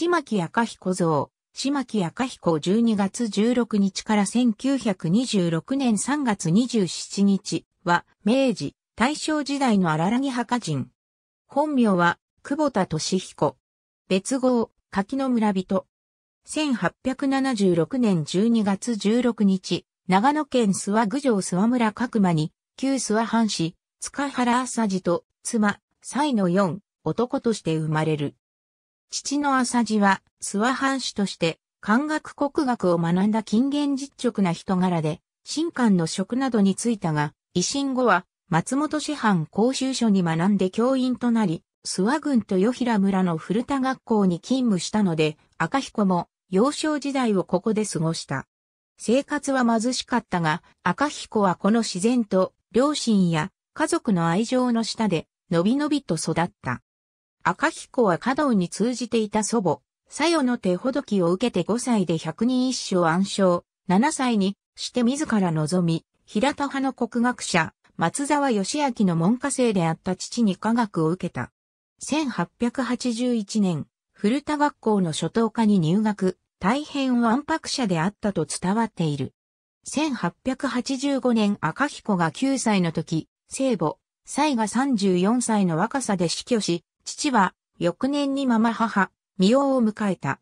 島木赤彦像、島木赤彦12月16日から1926年3月27日は、明治、大正時代の荒木墓人。本名は、久保田敏彦。別号、柿の村人。1876年12月16日、長野県諏訪郡上諏訪村角間に、旧諏訪藩士、塚原浅治と、妻、妻の四、男として生まれる。父の浅地は、諏訪藩主として、漢学国学を学んだ近現実直な人柄で、新官の職などに就いたが、維新後は、松本市藩講習所に学んで教員となり、諏訪郡与平村の古田学校に勤務したので、赤彦も幼少時代をここで過ごした。生活は貧しかったが、赤彦はこの自然と両親や家族の愛情の下で、のびのびと育った。赤彦は華道に通じていた祖母、左右の手ほどきを受けて5歳で百人一首暗唱、7歳にして自ら望み、平田派の国学者、松沢義明の門下生であった父に科学を受けた。1881年、古田学校の初等科に入学、大変わんぱ者であったと伝わっている。1885年赤彦が9歳の時、聖母、妻が34歳の若さで死去し、父は翌年にママ母、未央を迎えた。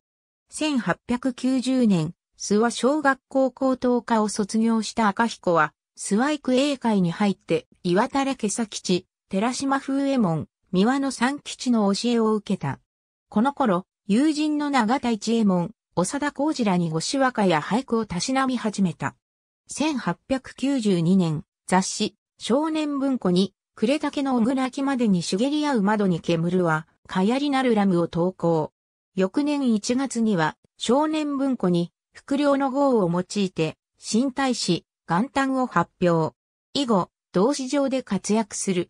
1890年、諏訪小学校高等科を卒業した赤彦は、諏訪育英会に入って、岩垂家佐吉、寺島風右衛門、三輪の三吉の教えを受けた。この頃、友人の長田一右衛門、長田浩二らに御子和歌や俳句をたしなみ始めた。1892年、雑誌、少年文庫に、暮れけの小倉木までに茂り合う窓に煙は、かやりなるラムを投稿。翌年1月には、少年文庫に、副領の号を用いて、新大使、元旦を発表。以後、同志場で活躍する。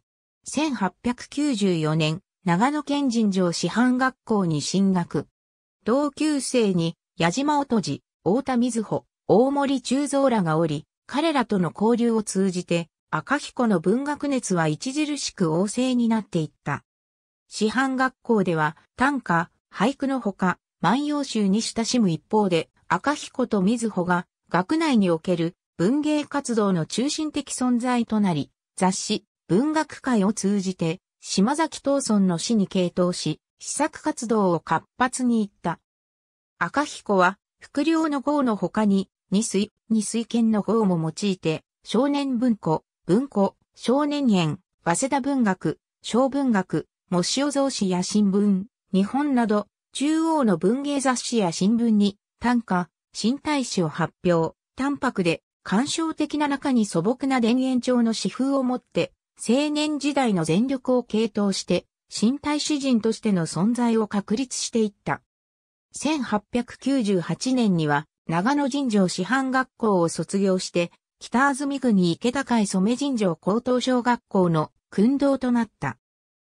1894年、長野県人城師範学校に進学。同級生に、矢島音じ、太田瑞穂、大森中蔵らがおり、彼らとの交流を通じて、赤彦の文学熱は著しく旺盛になっていった。師範学校では短歌、俳句のほか、万葉集に親しむ一方で、赤彦と水穂が学内における文芸活動の中心的存在となり、雑誌、文学界を通じて、島崎東村の死に傾倒し、試作活動を活発に行った。赤彦は、副領の号の他に、二水、二水剣の号も用いて、少年文庫、文庫、少年園、早稲田文学、小文学、模試を増誌や新聞、日本など、中央の文芸雑誌や新聞に、短歌、新体詩を発表、淡白で、感傷的な中に素朴な田園調の詩風を持って、青年時代の全力を傾倒して、新体詩人としての存在を確立していった。1898年には、長野尋常師範学校を卒業して、北安住郡池田会染神城高等小学校の訓導となった。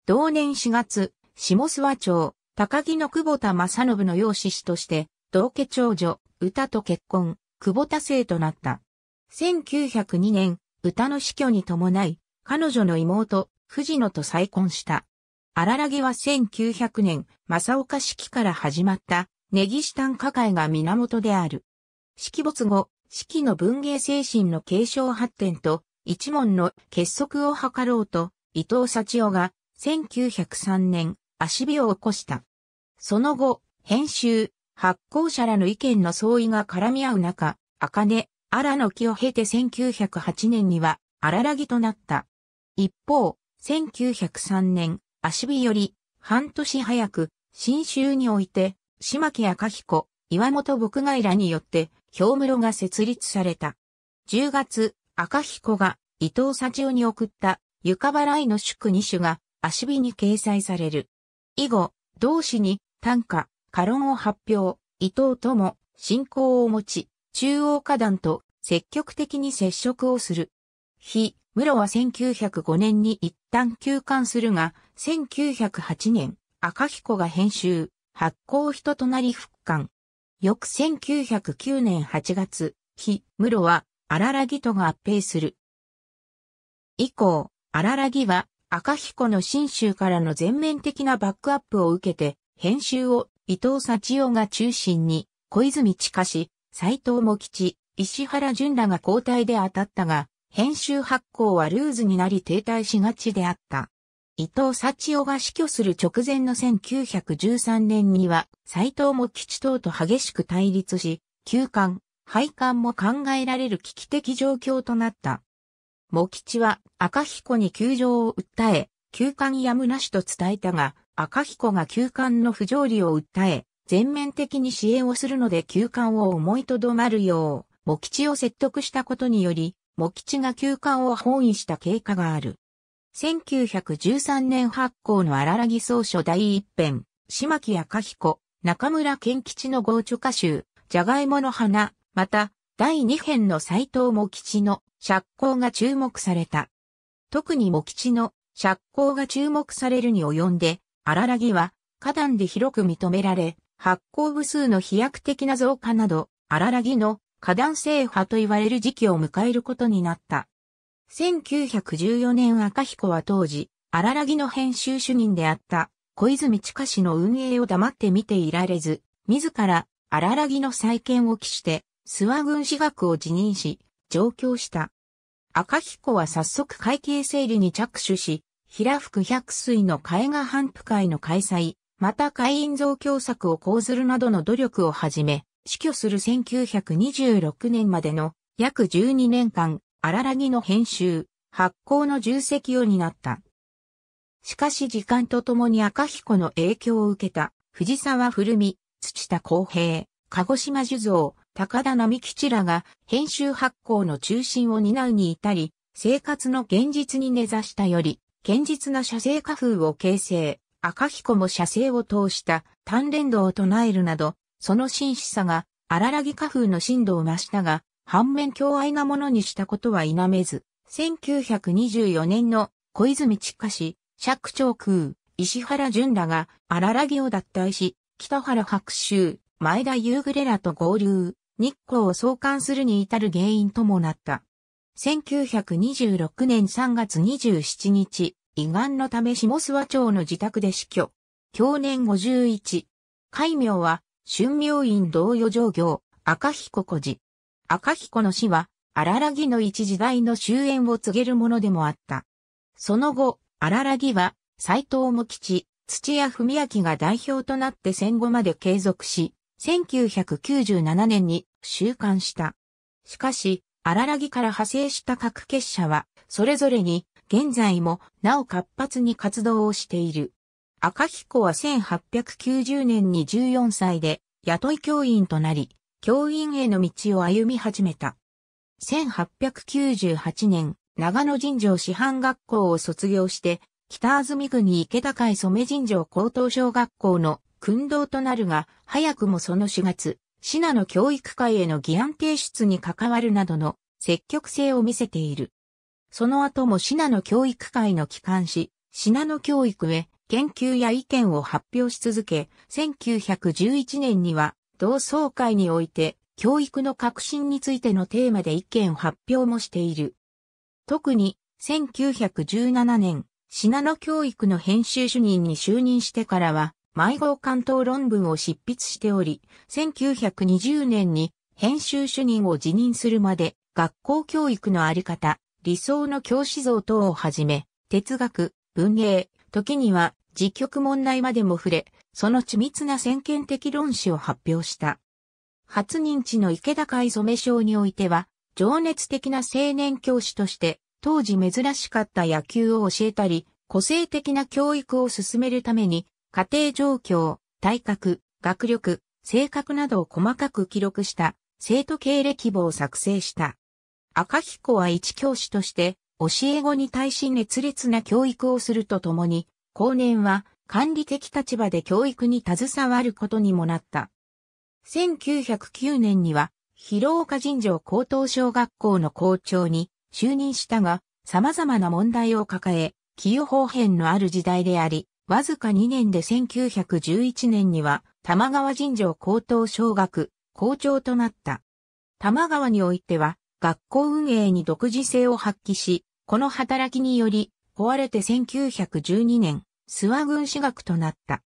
同年4月、下諏訪町、高木の久保田正信の養子師として、同家長女、歌と結婚、久保田生となった。1902年、歌の死去に伴い、彼女の妹、藤野と再婚した。荒らげは1900年、正岡式から始まった、ネギシタン会が源である。式没後、四季の文芸精神の継承発展と一門の結束を図ろうと、伊藤幸夫が1903年足火を起こした。その後、編集、発行者らの意見の相違が絡み合う中、茜、荒の木を経て1908年には荒らぎとなった。一方、1903年、足火より半年早く、新州において、島木赤彦、岩本牧外らによって、氷室が設立された。10月、赤彦が伊藤幸長に送った床払いの宿二種が足火に掲載される。以後、同氏に短歌、過論を発表、伊藤とも信仰を持ち、中央花壇と積極的に接触をする。日、室は1905年に一旦休館するが、1908年、赤彦が編集、発行人となり復刊。翌1909年8月、日、室は、荒らぎと合併する。以降、荒らぎは、赤彦の新州からの全面的なバックアップを受けて、編集を伊藤幸雄が中心に、小泉近し、斎藤茂吉、石原淳らが交代で当たったが、編集発行はルーズになり停滞しがちであった。伊藤幸男が死去する直前の1913年には、斎藤茂吉等と激しく対立し、休館、廃館も考えられる危機的状況となった。茂吉は赤彦に窮状を訴え、休館やむなしと伝えたが、赤彦が休館の不条理を訴え、全面的に支援をするので休館を思いとどまるよう、茂吉を説得したことにより、茂吉が休館を包意した経過がある。1913年発行の荒らぎ草書第一編、島木ひ彦、中村健吉の豪著歌集、ジャガイモの花、また、第二編の斎藤茂吉の釈光が注目された。特に茂吉の釈光が注目されるに及んで、荒らぎは、花壇で広く認められ、発行部数の飛躍的な増加など、荒らぎの花壇制覇と言われる時期を迎えることになった。1914年赤彦は当時、荒らぎの編集主任であった小泉地下氏の運営を黙って見ていられず、自ら荒らぎの再建を期して諏訪軍師学を辞任し、上京した。赤彦は早速会計整理に着手し、平福百水の絵画反復会の開催、また会員増強策を講ずるなどの努力をはじめ、死去する1926年までの約12年間、あららぎの編集、発行の重責を担った。しかし時間とともに赤彦の影響を受けた、藤沢古美、土田公平、鹿児島樹造、高田並吉らが編集発行の中心を担うに至り、生活の現実に根ざしたより、堅実な写生家風を形成、赤彦も写生を通した単連度を唱えるなど、その真摯さが荒らぎ家風の進度を増したが、反面強愛なものにしたことは否めず、1924年の小泉地下市、釈長空、石原淳らが荒らぎを脱退し、北原白州、前田夕暮れらと合流、日光を送還するに至る原因ともなった。1926年3月27日、胃がんのため下諏訪町の自宅で死去。去年51。戒名は、春明院同余上行、赤彦子寺。赤彦の死は、荒らぎの一時代の終焉を告げるものでもあった。その後、荒らぎは、斎藤茂吉、土屋文明が代表となって戦後まで継続し、1997年に収監した。しかし、荒らぎから派生した各結社は、それぞれに、現在もなお活発に活動をしている。赤彦は1890年に14歳で、雇い教員となり、教員への道を歩み始めた。1898年、長野尋常師範学校を卒業して、北安住郡池高海染尋常高等小学校の訓導となるが、早くもその4月、市野の教育会への議案提出に関わるなどの積極性を見せている。その後も市野の教育会の機関紙、市野の教育へ研究や意見を発表し続け、1911年には同窓会において教育の革新についてのテーマで意見発表もしている。特に1917年、信濃教育の編集主任に就任してからは、迷子関東論文を執筆しており、1920年に編集主任を辞任するまで、学校教育のあり方、理想の教師像等をはじめ、哲学、文芸、時には自局問題までも触れ、その緻密な先見的論旨を発表した。初認知の池田海染賞においては、情熱的な青年教師として、当時珍しかった野球を教えたり、個性的な教育を進めるために、家庭状況、体格、学力、性格などを細かく記録した生徒経歴簿を作成した。赤彦は一教師として、教え子に対し熱烈な教育をするとともに、後年は管理的立場で教育に携わることにもなった。1909年には、広岡尋常高等小学校の校長に就任したが、様々な問題を抱え、寄与方変のある時代であり、わずか2年で1911年には、玉川尋常高等小学、校長となった。玉川においては、学校運営に独自性を発揮し、この働きにより、壊れて1912年、諏訪軍私学となった。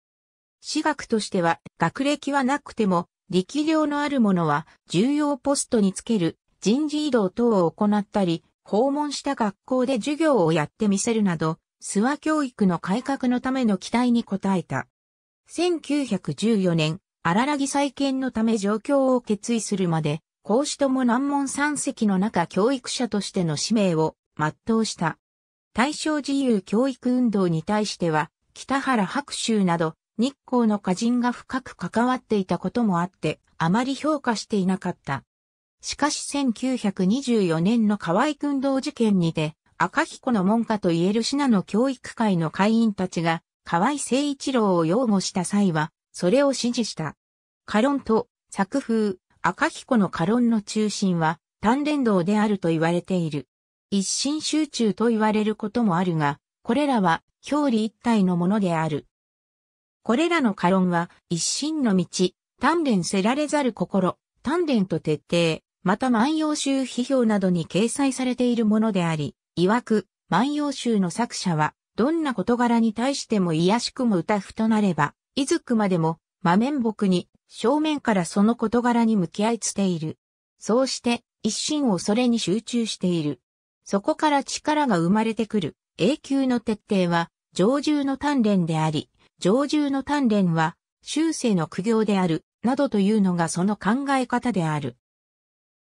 私学としては、学歴はなくても、力量のある者は、重要ポストにつける人事異動等を行ったり、訪問した学校で授業をやってみせるなど、諏訪教育の改革のための期待に応えた。1914年、荒らぎ再建のため状況を決意するまで、孔子とも難問三席の中教育者としての使命を全うした。大正自由教育運動に対しては、北原白秋など、日光の歌人が深く関わっていたこともあって、あまり評価していなかった。しかし1924年の河合君動事件にて、赤彦の門下と言える信濃教育会の会員たちが、河合誠一郎を擁護した際は、それを支持した。カロンと作風、赤彦のカロンの中心は、単連動であると言われている。一心集中と言われることもあるが、これらは表裏一体のものである。これらの過論は、一心の道、鍛錬せられざる心、鍛錬と徹底、また万葉集批評などに掲載されているものであり、曰く、万葉集の作者は、どんな事柄に対しても癒しくも歌ふとなれば、いずくまでも、真面目に、正面からその事柄に向き合いつている。そうして、一心をそれに集中している。そこから力が生まれてくる。永久の徹底は、常住の鍛錬であり、常住の鍛錬は、終生の苦行である、などというのがその考え方である。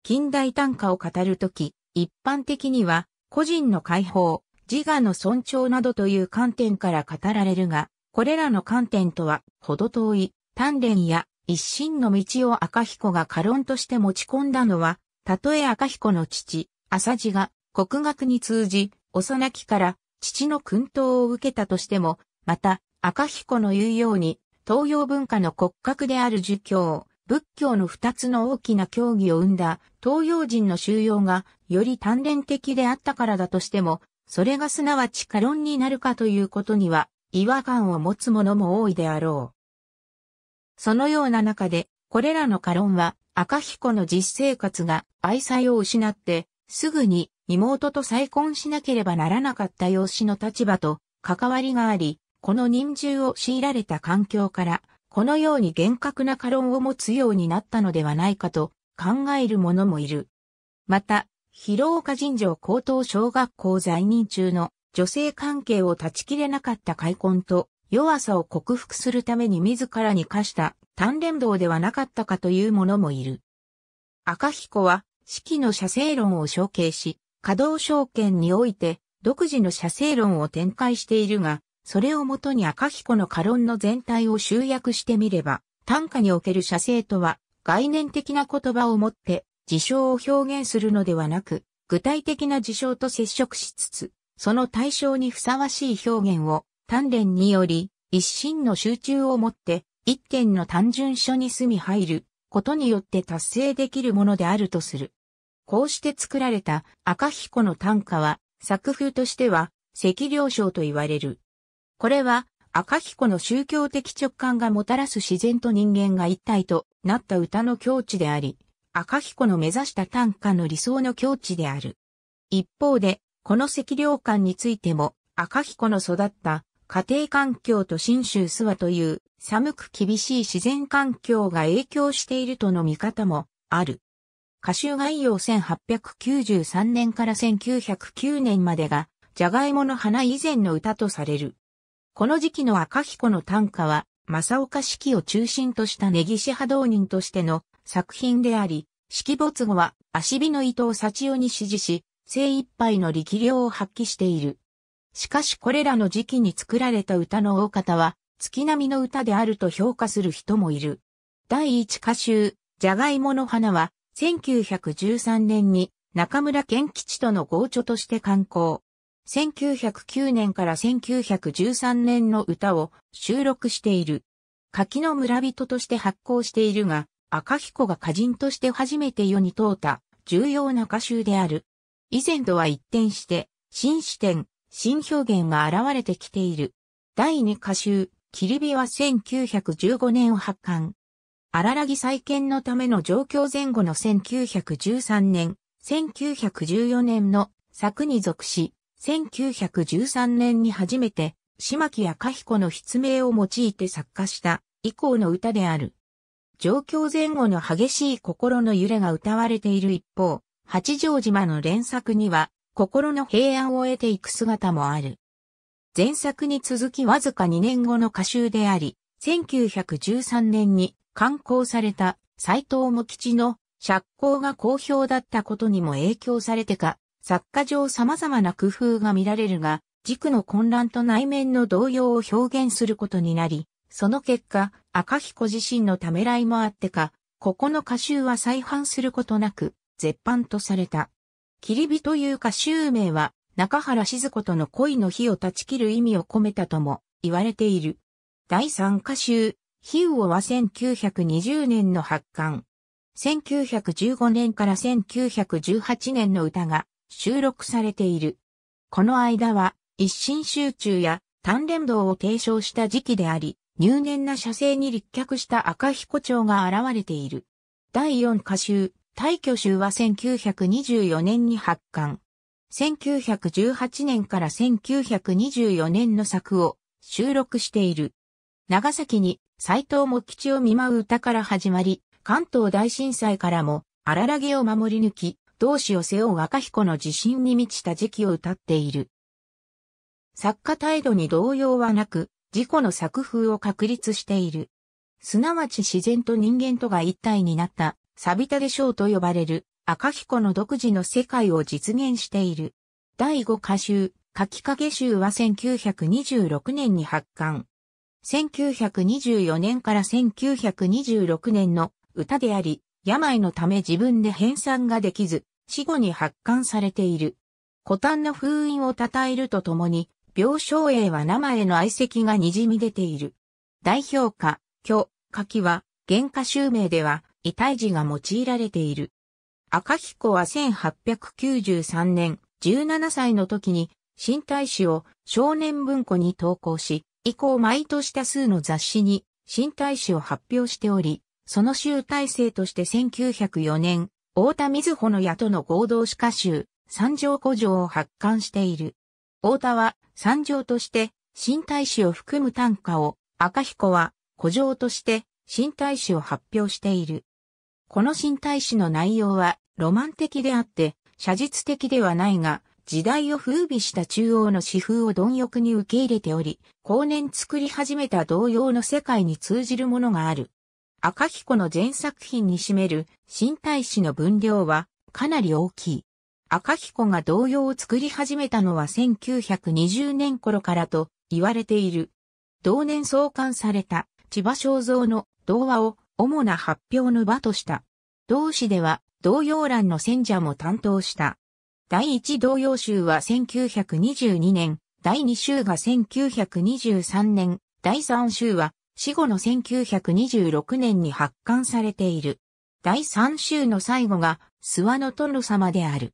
近代短歌を語るとき、一般的には、個人の解放、自我の尊重などという観点から語られるが、これらの観点とは、程遠い、鍛錬や一心の道を赤彦が過論として持ち込んだのは、たとえ赤彦の父、浅地が国学に通じ、幼きから父の訓導を受けたとしても、また、赤彦の言うように、東洋文化の骨格である儒教、仏教の二つの大きな教義を生んだ東洋人の収容がより鍛錬的であったからだとしても、それがすなわち過論になるかということには違和感を持つ者も多いであろう。そのような中で、これらの過論は赤彦の実生活が愛妻を失ってすぐに妹と再婚しなければならなかった養子の立場と関わりがあり、この人従を強いられた環境から、このように厳格な過論を持つようになったのではないかと考える者もいる。また、広岡尋常高等小学校在任中の女性関係を断ち切れなかった開婚と弱さを克服するために自らに課した単連動ではなかったかという者もいる。赤彦は、四季の写生論を承継し、稼働証券において独自の社政論を展開しているが、それをもとに赤彦の過論の全体を集約してみれば、単価における社政とは概念的な言葉をもって事象を表現するのではなく、具体的な事象と接触しつつ、その対象にふさわしい表現を鍛錬により、一心の集中をもって、一件の単純書に住み入ることによって達成できるものであるとする。こうして作られた赤彦の短歌は作風としては赤領章と言われる。これは赤彦の宗教的直感がもたらす自然と人間が一体となった歌の境地であり、赤彦の目指した短歌の理想の境地である。一方で、この赤領感についても赤彦の育った家庭環境と新州諏訪という寒く厳しい自然環境が影響しているとの見方もある。歌集概要1893年から1909年までが、ジャガイモの花以前の歌とされる。この時期の赤彦の短歌は、正岡四季を中心とした根岸波動人としての作品であり、四季没後は足火の糸を幸代に指示し、精一杯の力量を発揮している。しかしこれらの時期に作られた歌の大方は、月並みの歌であると評価する人もいる。第一歌集、ジャガイモの花は、1913年に中村健吉との豪著として刊行。1909年から1913年の歌を収録している。柿の村人として発行しているが、赤彦が歌人として初めて世に問うた重要な歌集である。以前とは一転して、新視点、新表現が現れてきている。第2歌集、キリビは1915年を発刊。荒らぎ再建のための状況前後の1913年、1914年の作に属し、1913年に初めて、島木や香彦の筆名を用いて作家した以降の歌である。状況前後の激しい心の揺れが歌われている一方、八丈島の連作には、心の平安を得ていく姿もある。前作に続きわずか2年後の歌集であり、1913年に刊行された斎藤茂吉の釈光が好評だったことにも影響されてか、作家上様々な工夫が見られるが、軸の混乱と内面の動揺を表現することになり、その結果、赤彦自身のためらいもあってか、ここの歌集は再販することなく、絶版とされた。切り火という歌集名は、中原静子との恋の火を断ち切る意味を込めたとも言われている。第3歌集、ヒウオは1920年の発刊。1915年から1918年の歌が収録されている。この間は一心集中や単連動を提唱した時期であり、入念な写生に立脚した赤彦町が現れている。第四歌集、大挙集は1924年に発刊。1918年から1924年の作を収録している。長崎に斎藤茂吉を見舞う歌から始まり、関東大震災からも、荒らげを守り抜き、同志を背負う若彦の自信に満ちた時期を歌っている。作家態度に動揺はなく、自己の作風を確立している。すなわち自然と人間とが一体になった、サビタで賞と呼ばれる、赤彦の独自の世界を実現している。第5歌集、書きかけ集は1926年に発刊。1924年から1926年の歌であり、病のため自分で編纂ができず、死後に発刊されている。古典の封印を称えるとともに、病床英は生への愛席が滲み出ている。代表歌、虚、柿は、原歌集名では、遺体字が用いられている。赤彦は1893年、17歳の時に、新体使を少年文庫に投稿し、以降毎年多数の雑誌に新大使を発表しており、その集大成として1904年、大田瑞穂の矢との合同詩歌集、三条古城を発刊している。大田は三条として新大使を含む短歌を、赤彦は古城として新大使を発表している。この新大使の内容はロマン的であって、写実的ではないが、時代を風靡した中央の詩風を貪欲に受け入れており、後年作り始めた同様の世界に通じるものがある。赤彦の全作品に占める新大詩の分量はかなり大きい。赤彦が童謡を作り始めたのは1920年頃からと言われている。同年創刊された千葉正像の童話を主な発表の場とした。同誌では童謡欄の選者も担当した。第1同様集は1922年、第2集が1923年、第3集は死後の1926年に発刊されている。第3集の最後が諏訪の殿様である。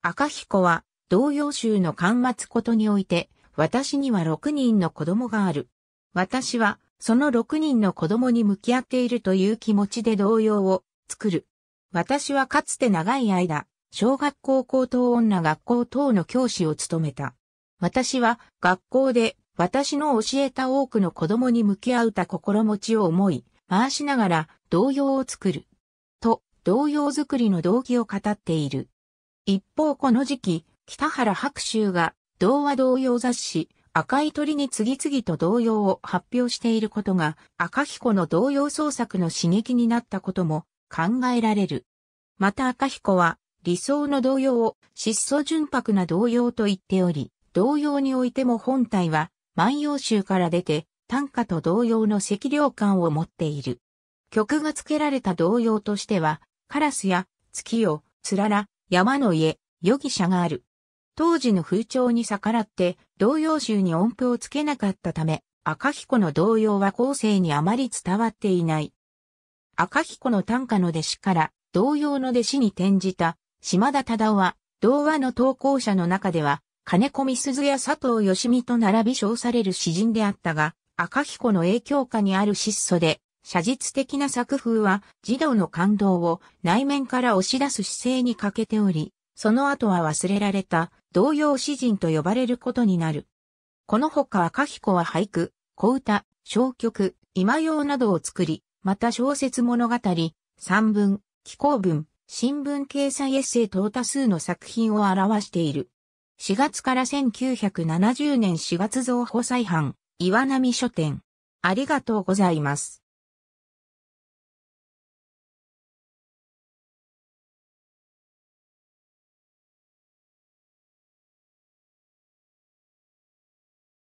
赤彦は同様集の間末ことにおいて、私には6人の子供がある。私はその6人の子供に向き合っているという気持ちで同様を作る。私はかつて長い間、小学校高等女学校等の教師を務めた。私は学校で私の教えた多くの子供に向き合うた心持ちを思い、回しながら童謡を作る。と、童謡作りの動機を語っている。一方この時期、北原白秋が童話童謡雑誌、赤い鳥に次々と童謡を発表していることが、赤彦の童謡創作の刺激になったことも考えられる。また赤彦は理想の動揺を質素純白な動揺と言っており、動揺においても本体は万葉集から出て短歌と同様の赤量感を持っている。曲が付けられた動揺としては、カラスや月夜、つらら、山の家、余儀者がある。当時の風潮に逆らって動揺集に音符をつけなかったため、赤彦の動揺は後世にあまり伝わっていない。赤彦の短歌の弟子から動揺の弟子に転じた島田忠夫は、童話の投稿者の中では、金子みすや佐藤義美と並び称される詩人であったが、赤彦の影響下にある質素で、写実的な作風は、児童の感動を内面から押し出す姿勢に欠けており、その後は忘れられた、童謡詩人と呼ばれることになる。このほか赤彦は俳句、小歌、小曲、今用などを作り、また小説物語、散文、紀行文、新聞掲載エッセイ等多数の作品を表している。4月から1970年4月増補再版、岩波書店。ありがとうございます。